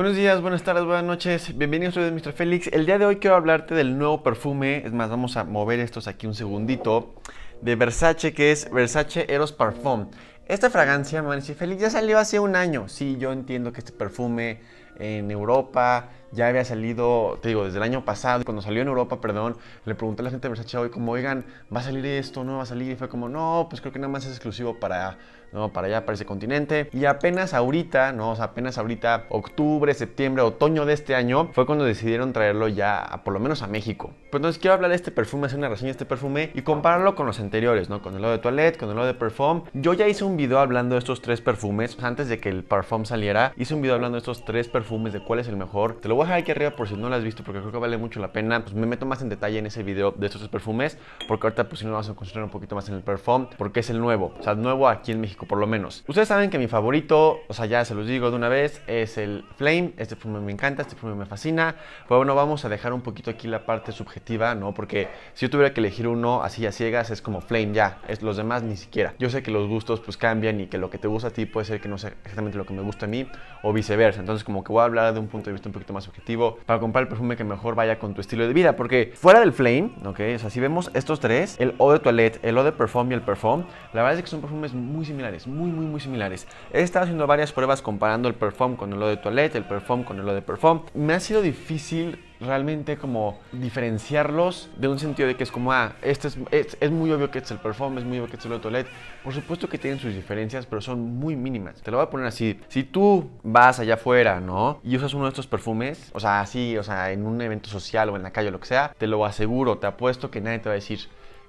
Buenos días, buenas tardes, buenas noches. Bienvenidos, soy Mr. Félix. El día de hoy quiero hablarte del nuevo perfume. Es más, vamos a mover estos aquí un segundito. De Versace, que es Versace Eros Parfum. Esta fragancia, me van Félix, ya salió hace un año. Sí, yo entiendo que este perfume en Europa ya había salido, te digo, desde el año pasado, cuando salió en Europa, perdón, le pregunté a la gente de Versace hoy como, oigan, ¿va a salir esto? ¿No va a salir? Y fue como, no, pues creo que nada más es exclusivo para, ¿no? para allá, para ese continente. Y apenas ahorita, ¿no? O sea, apenas ahorita, octubre, septiembre, otoño de este año, fue cuando decidieron traerlo ya, por lo menos a México. Pues entonces quiero hablar de este perfume, hacer una reseña de este perfume y compararlo con los anteriores, ¿no? Con el lado de Toilette, con el lado de Perfume. Yo ya hice un video hablando de estos tres perfumes, antes de que el Parfum saliera, hice un video hablando de estos tres perfumes, de cuál es el mejor. Te lo voy a dejar aquí arriba por si no lo has visto, porque creo que vale mucho la pena. Pues me meto más en detalle en ese video de estos perfumes, porque ahorita pues si no vamos a concentrar un poquito más en el perfume, porque es el nuevo, o sea, nuevo aquí en México por lo menos. Ustedes saben que mi favorito, o sea, ya se los digo de una vez, es el Flame. Este perfume me encanta, este perfume me fascina. Pero bueno, vamos a dejar un poquito aquí la parte subjetiva, ¿no? Porque si yo tuviera que elegir uno así a ciegas, es como Flame ya, es los demás ni siquiera. Yo sé que los gustos pues cambian y que lo que te gusta a ti puede ser que no sea exactamente lo que me gusta a mí o viceversa. Entonces como que voy a hablar de un punto de vista un poquito más objetivo para comprar el perfume que mejor vaya con tu estilo de vida. Porque fuera del flame, ok, o sea, si vemos estos tres, el eau de toilette, el eau de perfume y el perfume, la verdad es que son perfumes muy similares, muy, muy, muy similares. He estado haciendo varias pruebas comparando el perfume con el eau de toilette, el perfume con el eau de perfume. Me ha sido difícil realmente como diferenciarlos de un sentido de que es como, ah, este es, muy obvio que es el perfume, es muy obvio que este es el este toilette Por supuesto que tienen sus diferencias, pero son muy mínimas. Te lo voy a poner así. Si tú vas allá afuera, ¿no? Y usas uno de estos perfumes, o sea, así, o sea, en un evento social o en la calle o lo que sea, te lo aseguro, te apuesto que nadie te va a decir,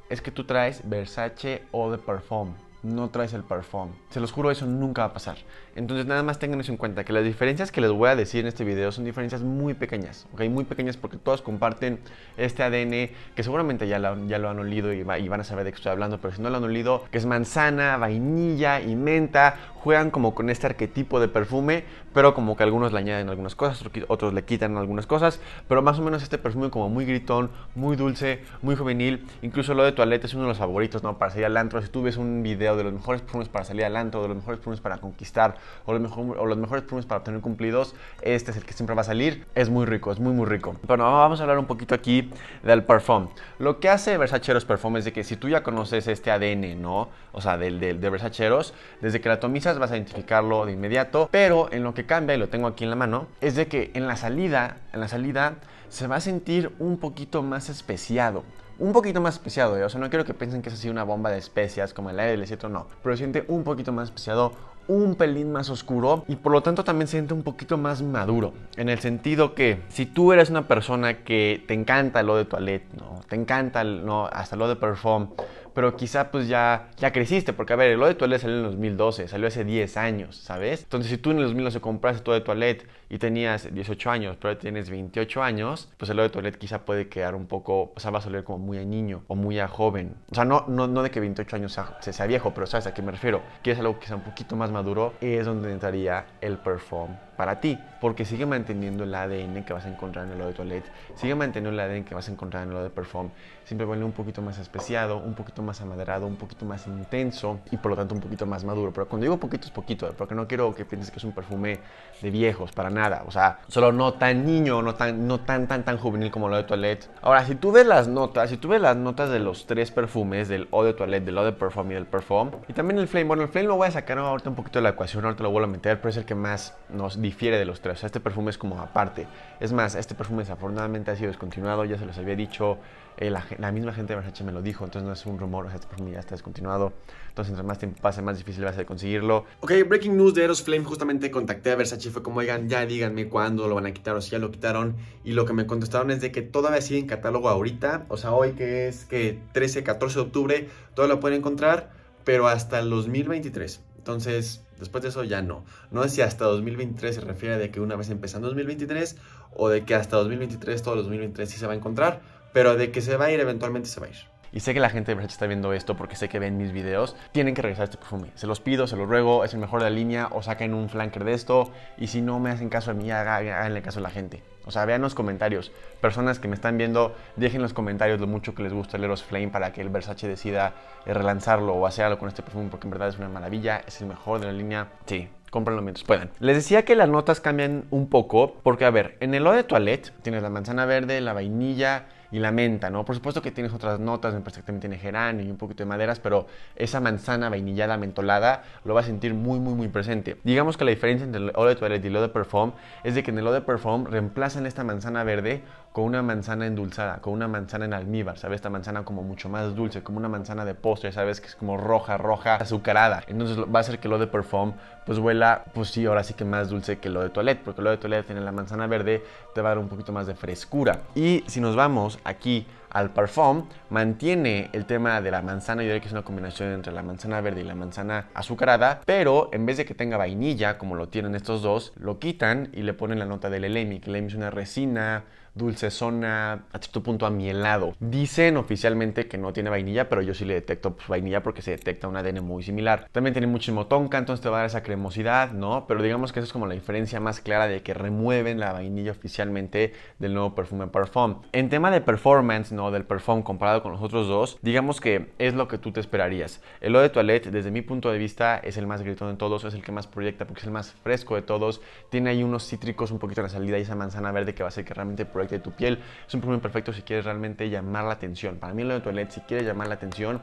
es que tú traes Versace o The perfume no traes el perfume Se los juro, eso nunca va a pasar. Entonces nada más tengan eso en cuenta, que las diferencias que les voy a decir en este video son diferencias muy pequeñas, ¿ok? Muy pequeñas porque todas comparten este ADN que seguramente ya, ya lo han olido y, y, van a saber de qué estoy hablando, pero si no lo han olido, que es manzana, vainilla y menta, juegan como con este arquetipo de perfume, pero como que algunos le añaden algunas cosas, otros le quitan algunas cosas, pero más o menos este perfume como muy gritón, muy dulce, muy juvenil, incluso lo de Toilette es uno de los favoritos, ¿no? Para salir al antro, si tú ves un video de los mejores perfumes para salir al antro, de los mejores perfumes para conquistar, o los, los mejores perfumes para obtener cumplidos, este es el que siempre va a salir, es muy rico, es muy muy rico. Bueno, vamos a hablar un poquito aquí del perfume. Lo que hace Versacheros Perfume es de que si tú ya conoces este ADN, ¿no? O sea, del, del de Versacheros, desde que la atomizas vas a identificarlo de inmediato, pero en lo que cambia, y lo tengo aquí en la mano, es de que en la salida, en la salida se va a sentir un poquito más especiado un poquito más especiado, ¿eh? o sea, no quiero que piensen que es así una bomba de especias como el aire cierto, no, pero siente un poquito más especiado, un pelín más oscuro y por lo tanto también se siente un poquito más maduro, en el sentido que si tú eres una persona que te encanta lo de toilette, ¿no? te encanta ¿no? hasta lo de Perfume pero quizá pues ya, ya creciste, porque a ver, el Ode de toilette salió en 2012, salió hace 10 años, ¿sabes? Entonces si tú en el 2012 compraste tu de toilette y tenías 18 años, pero tienes 28 años, pues el olor de toilette quizá puede quedar un poco, o sea, va a salir como muy a niño o muy a joven. O sea, no, no, no de que 28 años sea, sea viejo, pero sabes a qué me refiero. Quieres algo que sea un poquito más maduro, es donde entraría el perfume para ti, porque sigue manteniendo el ADN que vas a encontrar en el olor de toilette, sigue manteniendo el ADN que vas a encontrar en el olor de perfume, siempre vuelve un poquito más especiado, un poquito más amaderado, un poquito más intenso y por lo tanto un poquito más maduro. Pero cuando digo poquito es poquito, porque no quiero que pienses que es un perfume de viejos, para nada nada. O sea, solo no tan niño, no tan, no tan, tan, tan juvenil como lo de Toilette. Ahora, si tú ves las notas, si tú ves las notas de los tres perfumes, del O de Toilette, del O de Perfume y del Perfume, y también el Flame, bueno, el Flame lo voy a sacar ahorita un poquito de la ecuación, ahorita lo voy a meter, pero es el que más nos difiere de los tres. O sea, este perfume es como aparte. Es más, este perfume desafortunadamente ha sido descontinuado, ya se los había dicho. Eh, la, misma gente de Versace me lo dijo, entonces no es un rumor, o sea, este perfume ya está descontinuado. Entonces, entre más tiempo pase, más difícil va a ser conseguirlo. Ok, breaking news de Eros Flame, justamente contacté a Versace, fue como, oigan, ya díganme cuándo lo van a quitar o si ya lo quitaron. Y lo que me contestaron es de que todavía sigue en catálogo ahorita, o sea, hoy que es que 13, 14 de octubre, todavía lo pueden encontrar, pero hasta el 2023. Entonces, después de eso ya no. No sé si hasta 2023 se refiere de que una vez empezando 2023 o de que hasta 2023, todo el 2023 sí se va a encontrar pero de que se va a ir, eventualmente se va a ir. Y sé que la gente de Versace está viendo esto porque sé que ven mis videos. Tienen que regresar este perfume. Se los pido, se los ruego. Es el mejor de la línea. O saquen un flanker de esto. Y si no me hacen caso a mí, háganle caso a la gente. O sea, vean los comentarios. Personas que me están viendo, dejen en los comentarios lo mucho que les gusta el Eros Flame para que el Versace decida eh, relanzarlo o hacer con este perfume, porque en verdad es una maravilla, es el mejor de la línea. Sí, lo mientras puedan. Les decía que las notas cambian un poco, porque a ver, en el eau de toilette tienes la manzana verde, la vainilla, y la menta, ¿no? Por supuesto que tienes otras notas, me parece que también tiene geranio y un poquito de maderas, pero esa manzana vainillada, mentolada, lo va a sentir muy, muy, muy presente. Digamos que la diferencia entre el Eau de Toilette y el Eau de Perfume es de que en el Eau de Perfume reemplazan esta manzana verde con una manzana endulzada, con una manzana en almíbar, ¿sabes? Esta manzana como mucho más dulce, como una manzana de postre, ¿sabes? Que es como roja, roja, azucarada. Entonces va a hacer que lo de perfume, pues huela, pues sí, ahora sí que más dulce que lo de Toilette, porque lo de Toilette tiene la manzana verde, te va a dar un poquito más de frescura. Y si nos vamos aquí al perfume, mantiene el tema de la manzana, yo diría que es una combinación entre la manzana verde y la manzana azucarada, pero en vez de que tenga vainilla, como lo tienen estos dos, lo quitan y le ponen la nota del elemi, que e es una resina, dulcezona, a cierto punto a mielado. Dicen oficialmente que no tiene vainilla, pero yo sí le detecto pues, vainilla porque se detecta un ADN muy similar. También tiene muchísimo tonka, entonces te va a dar esa cremosidad, ¿no? Pero digamos que esa es como la diferencia más clara de que remueven la vainilla oficialmente del nuevo perfume Parfum. En tema de performance, ¿no? Del Parfum comparado con los otros dos, digamos que es lo que tú te esperarías. El Eau de Toilette, desde mi punto de vista, es el más gritón de todos, es el que más proyecta porque es el más fresco de todos. Tiene ahí unos cítricos un poquito en la salida y esa manzana verde que va a ser que realmente de tu piel. Es un perfume perfecto si quieres realmente llamar la atención. Para mí, el de Toilette, si quieres llamar la atención,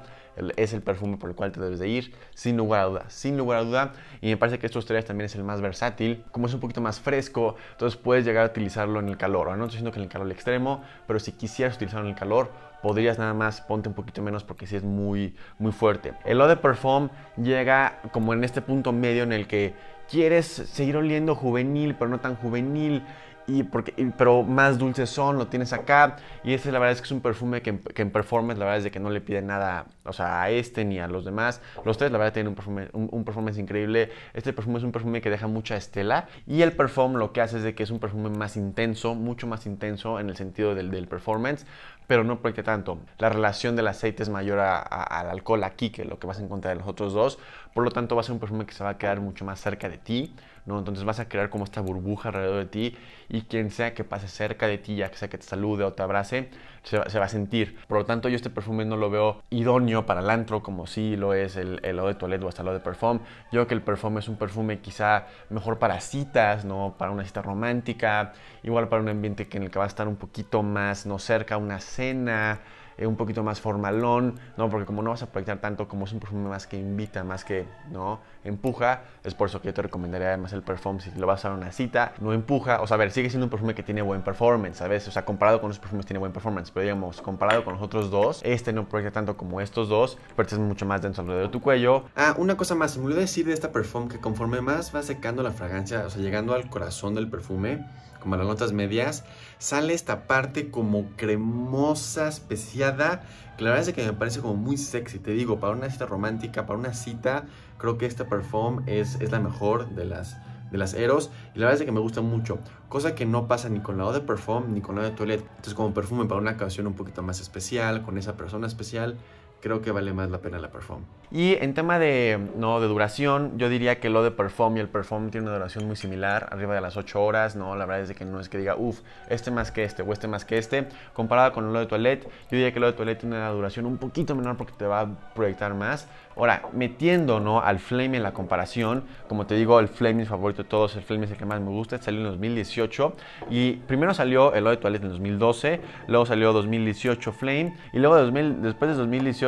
es el perfume por el cual te debes de ir, sin lugar a duda, sin lugar a duda. Y me parece que estos tres también es el más versátil. Como es un poquito más fresco, entonces puedes llegar a utilizarlo en el calor. no estoy diciendo que en el calor extremo, pero si quisieras utilizarlo en el calor, podrías nada más ponte un poquito menos porque si sí es muy, muy fuerte. El de Perfume llega como en este punto medio en el que quieres seguir oliendo juvenil, pero no tan juvenil, porque, pero más dulces son, lo tienes acá. Y este la verdad es que es un perfume que, en performance la verdad es de que no le pide nada, o sea, a este ni a los demás. Los tres la verdad tienen un perfume, un, performance increíble. Este perfume es un perfume que deja mucha estela y el perfume lo que hace es de que es un perfume más intenso, mucho más intenso en el sentido del, performance, pero no porque tanto. La relación del aceite es mayor al alcohol aquí que lo que vas a encontrar en los otros dos. Por lo tanto va a ser un perfume que se va a quedar mucho más cerca de ti entonces vas a crear como esta burbuja alrededor de ti y quien sea que pase cerca de ti, ya que sea que te salude o te abrace, se va, a sentir. Por lo tanto, yo este perfume no lo veo idóneo para el antro como sí lo es el, el de toilette o hasta el eau de perfume. Yo creo que el perfume es un perfume quizá mejor para citas, ¿no? Para una cita romántica, igual para un ambiente que en el que va a estar un poquito más, no cerca, una cena, eh, un poquito más formalón, ¿no? Porque como no vas a proyectar tanto, como es un perfume más que invita, más que, ¿no? empuja. Es por eso que yo te recomendaría además el perfume si lo vas a dar una cita. No empuja, o sea, a ver, sigue siendo un perfume que tiene buen performance, ¿sabes? O sea, comparado con los perfumes tiene buen performance, pero digamos, comparado con los otros dos, este no proyecta tanto como estos dos, pero este es mucho más dentro alrededor de tu cuello. Ah, una cosa más, me voy a decir de esta perfume que conforme más va secando la fragancia, o sea, llegando al corazón del perfume, como a las notas medias, sale esta parte como cremosa, especiada, que la verdad es que me parece como muy sexy, te digo, para una cita romántica, para una cita Creo que esta perfume es, la mejor de las de las Eros y la verdad es que me gusta mucho, cosa que no pasa ni con la de perfume ni con la de Toilette. Entonces como perfume para una canción un poquito más especial, con esa persona especial, creo que vale más la pena la Perform. Y en tema de, no, de duración, yo diría que lo de Perform y el Perform tiene una duración muy similar, arriba de las 8 horas, ¿no? La verdad es que no es que diga, uff, este más que este o este más que este. Comparado con lo de Toilette, yo diría que lo de Toilette tiene una duración un poquito menor porque te va a proyectar más. Ahora, metiendo, ¿no? Al Flame en la comparación, como te digo, el Flame es mi favorito de todos, el Flame es el que más me gusta, salió en 2018 y primero salió el lo de Toilette en 2012, luego salió 2018 Flame y luego 2000, después de 2018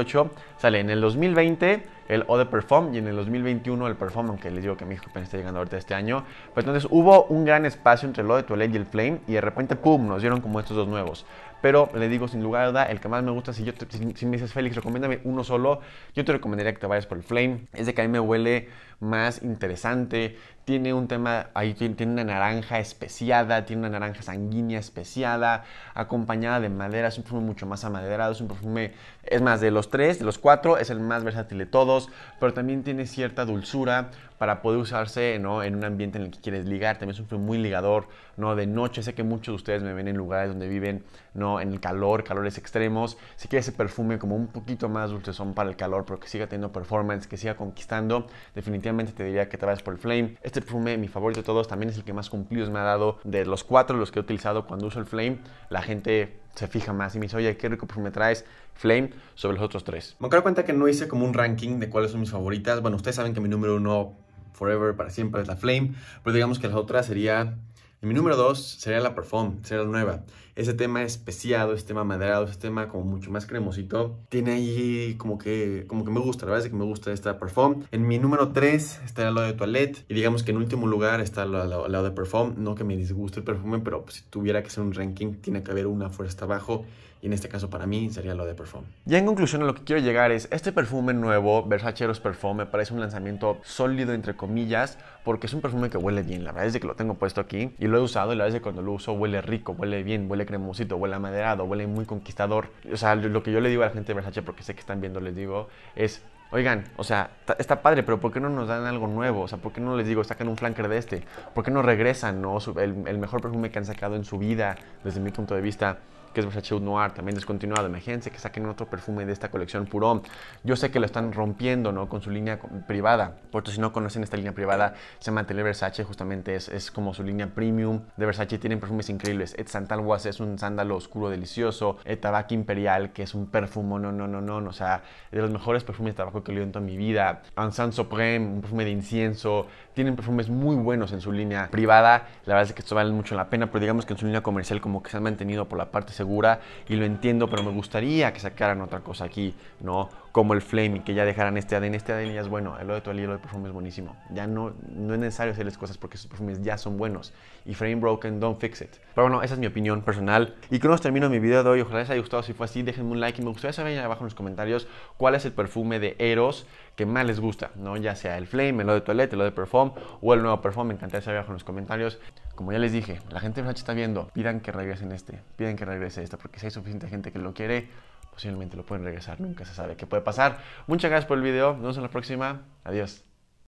sale en el 2020 el other de Perform y en el 2021 el Perform, aunque les digo que hijo apenas está llegando ahorita este año. Pues entonces hubo un gran espacio entre el O de Toilet y el Flame y de repente, ¡pum!, nos dieron como estos dos nuevos. Pero le digo, sin lugar a duda, el que más me gusta, si, yo me dices, Félix, recomiéndame uno solo, yo te recomendaría que te vayas por el Flame. Es de que a mí me huele más interesante. Tiene un tema, ahí tiene, una naranja especiada, tiene una naranja sanguínea especiada, acompañada de madera. Es un perfume mucho más amaderado, es un perfume, es más, de los tres, de los cuatro, es el más versátil de todos pero también tiene cierta dulzura para poder usarse en un ambiente en el que quieres ligar. También es un perfume muy ligador, ¿no? De noche. Sé que muchos de ustedes me ven en lugares donde viven, ¿no? En el calor, calores extremos. Si quieres ese perfume como un poquito más dulcezón para el calor, pero que siga teniendo performance, que siga conquistando, definitivamente te diría que traes por el Flame. Este perfume, mi favorito de todos, también es el que más cumplidos me ha dado de los cuatro los que he utilizado cuando uso el Flame. La gente se fija más y me dice, oye, qué rico perfume traes, Flame sobre los otros tres. Me acabo cuenta que no hice como un ranking de cuáles son mis favoritas. Bueno, ustedes saben que mi número uno, forever, para siempre, es la Flame, pero digamos que la otra sería... Mi número dos sería la Perform, sería la nueva. Ese tema especiado, ese tema maderado, ese tema como mucho más cremosito. Tiene ahí como que, como que me gusta, la verdad es que me gusta esta Perform. En mi número tres estaría la de Toilette. Y digamos que en último lugar está la, de Perform. No que me disguste el perfume, pero pues, si tuviera que hacer un ranking, tiene que haber una fuerza abajo y en este caso para mí sería lo de Perfume. Ya en conclusión a lo que quiero llegar es, este perfume nuevo, Versace Eros Perfume, me parece un lanzamiento sólido entre comillas, porque es un perfume que huele bien. La verdad es que lo tengo puesto aquí y lo he usado y la verdad es que cuando lo uso huele rico, huele bien, huele cremosito, huele amaderado, huele muy conquistador. O sea, lo que yo le digo a la gente de Versace, porque sé que están viendo, les digo, es Oigan, o sea, está padre, pero ¿por qué no nos dan algo nuevo? O sea, ¿por qué no les digo, sacan un flanker de este? ¿Por qué no regresan, no? el mejor perfume que han sacado en su vida, desde mi punto de vista que es Versace Eau Noir, también descontinuado. Imagínense que saquen otro perfume de esta colección Purón. Yo sé que lo están rompiendo, ¿no? Con su línea privada. Por si no conocen esta línea privada, se llama Versace, justamente es, es como su línea premium de Versace. Tienen perfumes increíbles. Et Santal es un sándalo oscuro delicioso. Et Tabac Imperial, que es un perfume, no, no, no, no, o sea, de los mejores perfumes de tabaco que he leído en toda mi vida. Ansan Supreme, un perfume de incienso. Tienen perfumes muy buenos en su línea privada. La verdad es que esto vale mucho la pena, pero digamos que en su línea comercial como que se han mantenido por la parte segura y lo entiendo, pero me gustaría que sacaran otra cosa aquí, ¿no? Como el Flame que ya dejaran este ADN. Este ADN ya es bueno, el de y el de perfume es buenísimo. Ya no, no es necesario hacerles cosas porque sus perfumes ya son buenos. Y Frame Broken, don't fix it. Pero bueno, esa es mi opinión personal. Y con esto termino mi video de hoy. Ojalá les haya gustado. Si fue así, déjenme un like y me gustaría saber abajo en los comentarios cuál es el perfume de Eros que más les gusta, ¿no? Ya sea el Flame, el de Toilette, el de Perfume o el nuevo Perfume. Me encantaría saber abajo en los comentarios. Como ya les dije, la gente de Flash está viendo, pidan que regresen este, pidan que regrese esta, porque si hay suficiente gente que lo quiere, posiblemente lo pueden regresar, nunca se sabe qué puede pasar. Muchas gracias por el video, nos vemos en la próxima, adiós.